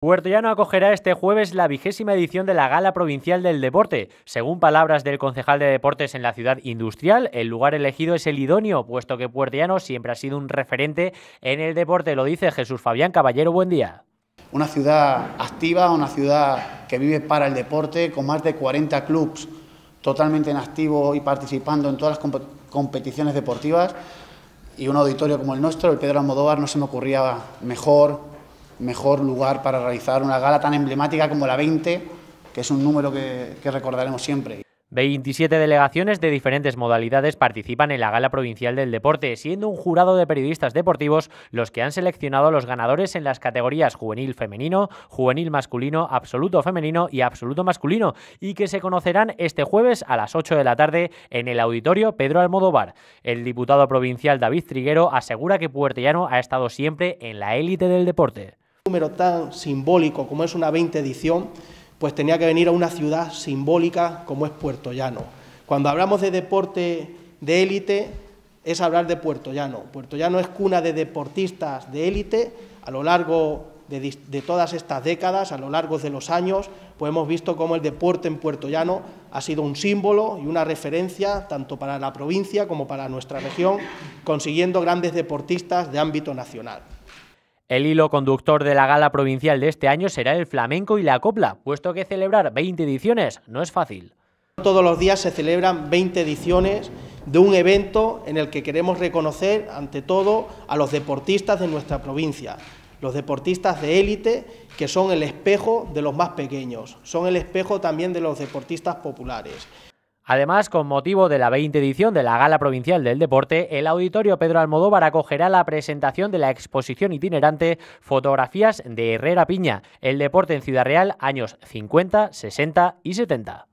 Puertollano acogerá este jueves la vigésima edición de la Gala Provincial del Deporte. Según palabras del concejal de deportes en la ciudad industrial, el lugar elegido es el idóneo, puesto que Puertollano siempre ha sido un referente en el deporte, lo dice Jesús Fabián Caballero. Buen día. Una ciudad activa, una ciudad que vive para el deporte, con más de 40 clubes totalmente en activo y participando en todas las competiciones deportivas. Y un auditorio como el nuestro, el Pedro Almodóvar, no se me ocurría mejor mejor lugar para realizar una gala tan emblemática como la 20, que es un número que, recordaremos siempre. 27 delegaciones de diferentes modalidades participan en la Gala Provincial del Deporte, siendo un jurado de periodistas deportivos los que han seleccionado a los ganadores en las categorías juvenil femenino, juvenil masculino, absoluto femenino y absoluto masculino, y que se conocerán este jueves a las 8 de la tarde en el auditorio Pedro Almodóvar. El diputado provincial David Triguero asegura que Puertellano ha estado siempre en la élite del deporte número tan simbólico como es una 20 edición, pues tenía que venir a una ciudad simbólica como es Puerto Llano. Cuando hablamos de deporte de élite, es hablar de Puerto Llano. Puerto Llano es cuna de deportistas de élite a lo largo de, todas estas décadas, a lo largo de los años, pues hemos visto cómo el deporte en Puerto Llano ha sido un símbolo y una referencia tanto para la provincia como para nuestra región, consiguiendo grandes deportistas de ámbito nacional. El hilo conductor de la gala provincial de este año será el flamenco y la copla, puesto que celebrar 20 ediciones no es fácil. Todos los días se celebran 20 ediciones de un evento en el que queremos reconocer, ante todo, a los deportistas de nuestra provincia, los deportistas de élite, que son el espejo de los más pequeños, son el espejo también de los deportistas populares. Además, con motivo de la 20 edición de la Gala Provincial del Deporte, el Auditorio Pedro Almodóvar acogerá la presentación de la exposición itinerante Fotografías de Herrera Piña, el deporte en Ciudad Real años 50, 60 y 70.